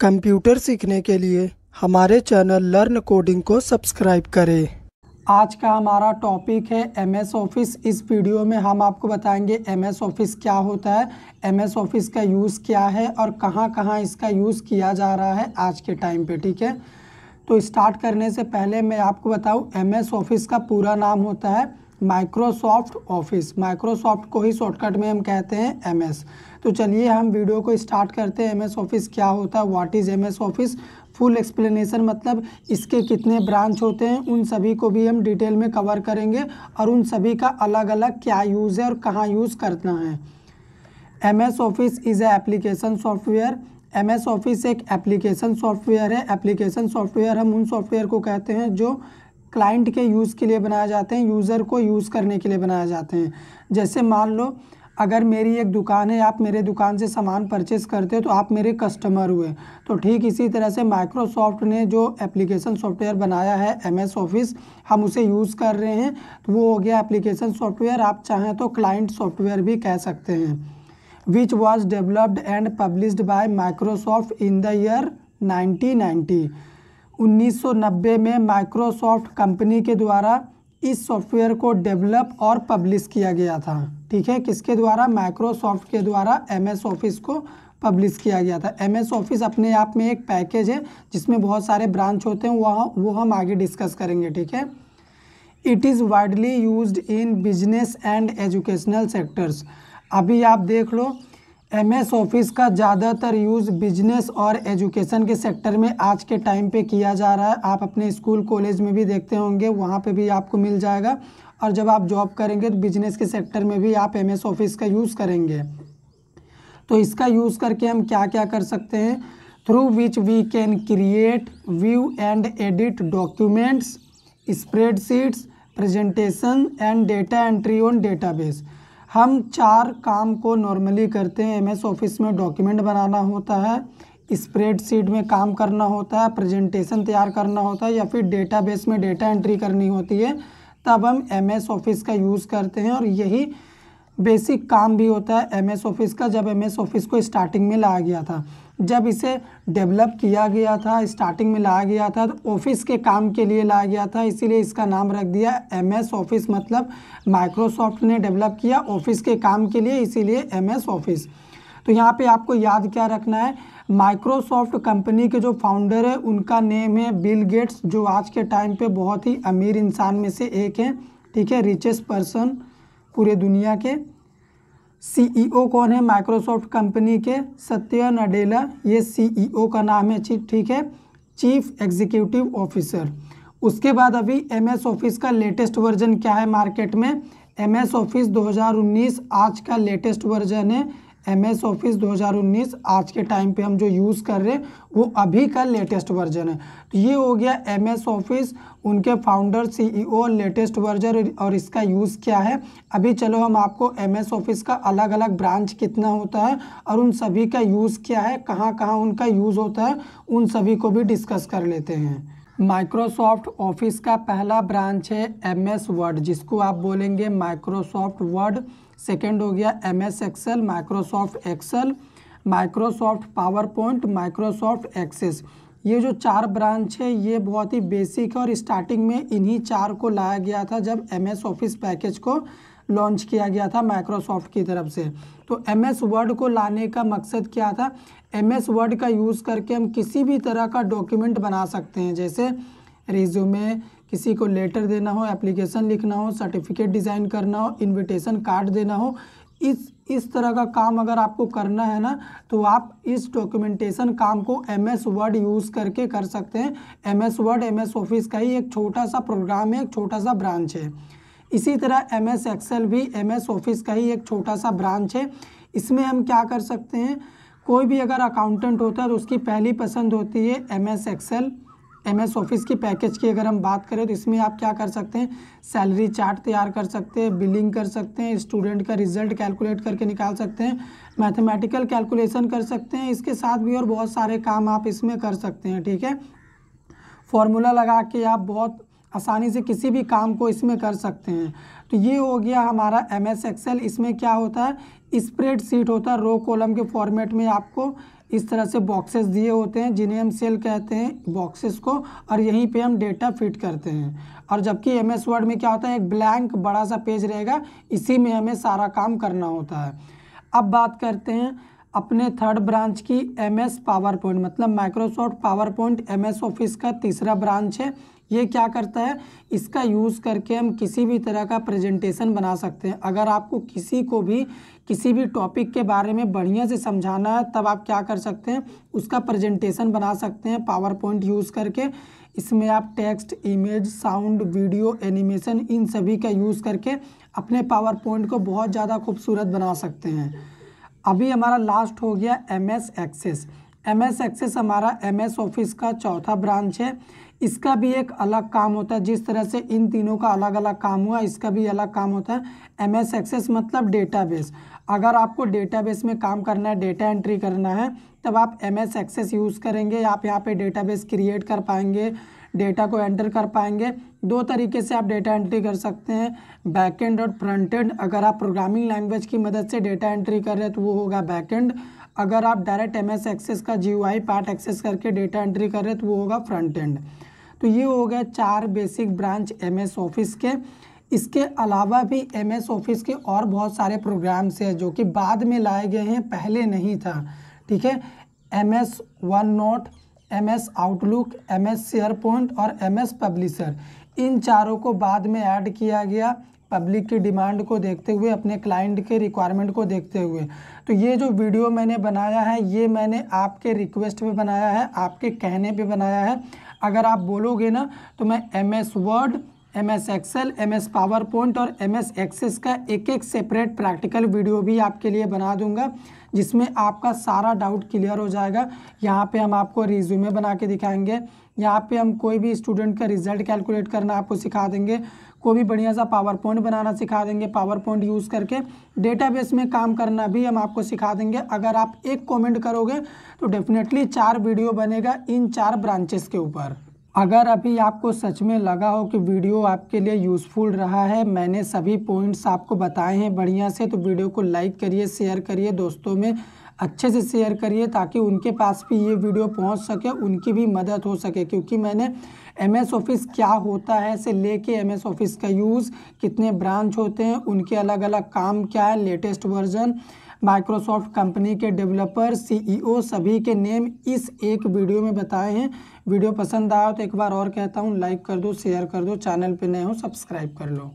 computer सीखने के लिए हमारे चैनल लर्न कोडिंग को सब्सक्राइब करें आज का हमारा टॉपिक है एम एस ऑफिस इस वीडियो में हम आपको बताएंगे एम एस ऑफिस क्या होता है एम एस ऑफिस का यूज़ क्या है और कहाँ कहाँ इसका यूज़ किया जा रहा है आज के टाइम पे ठीक है तो स्टार्ट करने से पहले मैं आपको बताऊँ एम एस ऑफिस का पूरा नाम होता है माइक्रोसॉफ्ट ऑफिस माइक्रोसॉफ्ट को ही शॉर्टकट में हम कहते हैं एमएस तो चलिए हम वीडियो को स्टार्ट करते हैं एमएस ऑफिस क्या होता है what is MS Office full explanation मतलब इसके कितने ब्रांच होते हैं उन सभी को भी हम डिटेल में कवर करेंगे और उन सभी का अलग अलग क्या यूज़ है और कहाँ यूज़ करना है M S Office is a application software M S Office एक एप्लीकेशन सॉफ्टवेयर है एप्लीकेशन सॉफ्टवेयर हम उन सॉफ्टवेयर को कहते हैं जो क्लाइंट के यूज़ के लिए बनाए जाते हैं यूज़र को यूज़ करने के लिए बनाए जाते हैं जैसे मान लो अगर मेरी एक दुकान है आप मेरे दुकान से सामान परचेस करते हो तो आप मेरे कस्टमर हुए तो ठीक इसी तरह से माइक्रोसॉफ्ट ने जो एप्लीकेशन सॉफ्टवेयर बनाया है एम एस ऑफिस हम उसे यूज़ कर रहे हैं तो वो हो गया एप्लीकेशन सॉफ्टवेयर आप चाहें तो क्लाइंट सॉफ्टवेयर भी कह सकते हैं which was developed and published by Microsoft in the year nineteen 1990 में माइक्रोसॉफ्ट कंपनी के द्वारा इस सॉफ्टवेयर को डेवलप और पब्लिश किया गया था ठीक है किसके द्वारा माइक्रोसॉफ्ट के द्वारा एम एस ऑफिस को पब्लिश किया गया था एम एस ऑफिस अपने आप में एक पैकेज है जिसमें बहुत सारे ब्रांच होते हैं वह वो हम आगे डिस्कस करेंगे ठीक है it is widely use in business and educational sectors अभी आप देख लो एमएस ऑफिस का ज़्यादातर यूज़ बिजनेस और एजुकेशन के सेक्टर में आज के टाइम पे किया जा रहा है आप अपने स्कूल कॉलेज में भी देखते होंगे वहाँ पे भी आपको मिल जाएगा और जब आप जॉब करेंगे तो बिजनेस के सेक्टर में भी आप एमएस ऑफिस का यूज़ करेंगे तो इसका यूज़ करके हम क्या क्या कर सकते हैं through which we can create view and edit documents spreadsheets presentation and data entry on base हम चार काम को नॉर्मली करते हैं एमएस ऑफिस में डॉक्यूमेंट बनाना होता है स्प्रेडशीट में काम करना होता है प्रेजेंटेशन तैयार करना होता है या फिर डेटाबेस में डेटा एंट्री करनी होती है तब हम एमएस ऑफिस का यूज़ करते हैं और यही बेसिक काम भी होता है एमएस ऑफिस का जब एमएस ऑफिस को स्टार्टिंग में लाया गया था जब इसे डेवलप किया गया था स्टार्टिंग में लाया गया था तो ऑफिस के काम के लिए लाया गया था इसीलिए इसका नाम रख दिया एमएस ऑफिस मतलब माइक्रोसॉफ्ट ने डेवलप किया ऑफिस के काम के लिए इसीलिए एस ऑफिस तो यहाँ पे आपको याद क्या रखना है माइक्रोसॉफ्ट कंपनी के जो फाउंडर है उनका नेम है बिल गेट्स जो आज के टाइम पे बहुत ही अमीर इंसान में से एक है ठीक है रिचेस्ट पर्सन पूरे दुनिया के सीईओ e कौन है माइक्रोसॉफ्ट कंपनी के सत्य नडेला ये सीईओ e का नाम है ठीक है चीफ एग्जीक्यूटिव ऑफिसर उसके बाद अभी एमएस ऑफिस का लेटेस्ट वर्जन क्या है मार्केट में एमएस ऑफिस 2019 आज का लेटेस्ट वर्जन है एम एस ऑफिस उन्नीस आज के टाइम पे हम जो यूज़ कर रहे हैं वो अभी का लेटेस्ट वर्जन है तो ये हो गया एम एस ऑफिस उनके फाउंडर सीईओ लेटेस्ट वर्जन और इसका यूज़ क्या है अभी चलो हम आपको एम एस ऑफिस का अलग अलग ब्रांच कितना होता है और उन सभी का यूज़ क्या है कहाँ कहाँ उनका यूज़ होता है उन सभी को भी डिस्कस कर लेते हैं माइक्रोसॉफ्ट ऑफिस का पहला ब्रांच है एम एस वर्ड जिसको आप बोलेंगे माइक्रोसॉफ्ट वर्ड सेकेंड हो गया M S Excel Microsoft Excel Microsoft PowerPoint Microsoft Access ये जो चार ब्रांच है ये बहुत ही बेसिक है और स्टार्टिंग में इन्हीं चार को लाया गया था जब एम एस ऑफिस पैकेज को लॉन्च किया गया था माइक्रोसॉफ्ट की तरफ से तो एम एस वर्ड को लाने का मकसद क्या था एम एस वर्ड का यूज़ करके हम किसी भी तरह का डॉक्यूमेंट बना सकते हैं जैसे रिज्यूमे किसी को लेटर देना हो एप्लीकेशन लिखना हो सर्टिफिकेट डिज़ाइन करना हो इनविटेशन कार्ड देना हो इस इस तरह का काम अगर आपको करना है ना तो आप इस डॉक्यूमेंटेशन काम को एम एस वर्ड यूज़ करके कर सकते हैं M S Word M S Office का ही एक छोटा सा प्रोग्राम है एक छोटा सा ब्रांच है इसी तरह एम एस एक्सेल भी एम एस ऑफिस का ही एक छोटा सा ब्रांच है इसमें हम क्या कर सकते हैं कोई भी अगर अकाउंटेंट होता है तो उसकी पहली पसंद होती है M S Excel M S Office की पैकेज की अगर हम बात करें तो इसमें आप क्या कर सकते हैं सैलरी चार्ट तैयार कर सकते हैं बिलिंग कर सकते हैं स्टूडेंट का रिजल्ट कैलकुलेट करके निकाल सकते हैं मैथमेटिकल कैलकुलेशन कर सकते हैं इसके साथ भी और बहुत सारे काम आप इसमें कर सकते हैं ठीक है फॉर्मूला लगा के आप बहुत आसानी से किसी भी काम को इसमें कर सकते हैं तो ये हो गया हमारा एम एस एक्सेल इसमें क्या होता है स्प्रेड सीट होता है रो कॉलम के फॉर्मेट में आपको इस तरह से बॉक्सेस दिए होते हैं जिन्हें हम सेल कहते हैं बॉक्सेस को और यहीं पे हम डेटा फिट करते हैं और जबकि एम एस वर्ड में क्या होता है एक ब्लैंक बड़ा सा पेज रहेगा इसी में हमें सारा काम करना होता है अब बात करते हैं अपने थर्ड ब्रांच की एमएस पावर पॉइंट मतलब Microsoft PowerPoint S Office का तीसरा ब्रांच है ये क्या करता है इसका यूज़ करके हम किसी भी तरह का प्रेजेंटेशन बना सकते हैं अगर आपको किसी को भी किसी भी टॉपिक के बारे में बढ़िया से समझाना है तब आप क्या कर सकते हैं उसका प्रेजेंटेशन बना सकते हैं पावर पॉइंट यूज़ करके इसमें आप text image sound video animation इन सभी का यूज़ करके अपने पावर पॉइंट को बहुत ज़्यादा खूबसूरत बना सकते हैं अभी हमारा लास्ट हो गया M S Access M S Access हमारा एम एस ऑफिस का चौथा ब्रांच है इसका भी एक अलग काम होता है जिस तरह से इन तीनों का अलग अलग काम हुआ इसका भी अलग काम होता है एम एस एक्सेस मतलब डेटाबेस अगर आपको डेटाबेस में काम करना है डेटा एंट्री करना है तब आप एम एस एक्सेस यूज़ करेंगे आप यहाँ पे डेटाबेस क्रिएट कर पाएंगे डेटा को एंटर कर पाएंगे दो तरीके से आप डेटा एंट्री कर सकते हैं बैकेंड और फ्रंट एंड अगर आप प्रोग्रामिंग लैंग्वेज की मदद से डेटा एंट्री कर रहे हैं तो वो होगा बैकेंड अगर आप डायरेक्ट एम एस एक्सेस का जी पार्ट एक्सेस करके डेटा एंट्री कर रहे हैं तो वो होगा फ्रंट एंड तो ये हो गया चार basic branch M S Office के इसके अलावा भी एम एस ऑफिस के और बहुत सारे प्रोग्राम्स हैं जो कि बाद में लाए गए हैं पहले नहीं था ठीक है M S OneNote M S Outlook M S SharePoint और एम एस पब्लिशर इन चारों को बाद में ऐड किया गया पब्लिक की डिमांड को देखते हुए अपने क्लाइंट के रिक्वायरमेंट को देखते हुए तो ये जो वीडियो मैंने बनाया है ये मैंने आपके रिक्वेस्ट पे बनाया है आपके कहने पे बनाया है अगर आप बोलोगे ना तो मैं M S Word M S Excel M S PowerPoint और एम एस एक्सेस का एक एक सेपरेट प्रैक्टिकल वीडियो भी आपके लिए बना दूंगा जिसमें आपका सारा डाउट क्लियर हो जाएगा यहाँ पे हम आपको रिज्यूमे बना के दिखाएंगे यहाँ पे हम कोई भी स्टूडेंट का रिजल्ट कैलकुलेट करना आपको सिखा देंगे कोई भी बढ़िया सा पावर पॉइंट बनाना सिखा देंगे पावर पॉइंट यूज़ करके डेटाबेस में काम करना भी हम आपको सिखा देंगे अगर आप एक कमेंट करोगे तो डेफिनेटली चार वीडियो बनेगा इन चार ब्रांचेस के ऊपर अगर अभी आपको सच में लगा हो कि वीडियो आपके लिए यूज़फुल रहा है मैंने सभी पॉइंट्स आपको बताए हैं बढ़िया से तो वीडियो को लाइक करिए शेयर करिए दोस्तों में अच्छे से शेयर करिए ताकि उनके पास भी ये वीडियो पहुंच सके उनकी भी मदद हो सके क्योंकि मैंने एम एस ऑफ़िस क्या होता है से लेके एम एस ऑफ़िस का यूज़ कितने ब्रांच होते हैं उनके अलग अलग काम क्या है लेटेस्ट वर्जन माइक्रोसॉफ्ट कंपनी के डेवलपर सीईओ e सभी के नेम इस एक वीडियो में बताए हैं वीडियो पसंद आया तो एक बार और कहता हूँ लाइक कर दो शेयर कर दो चैनल पर नए हो सब्सक्राइब कर लो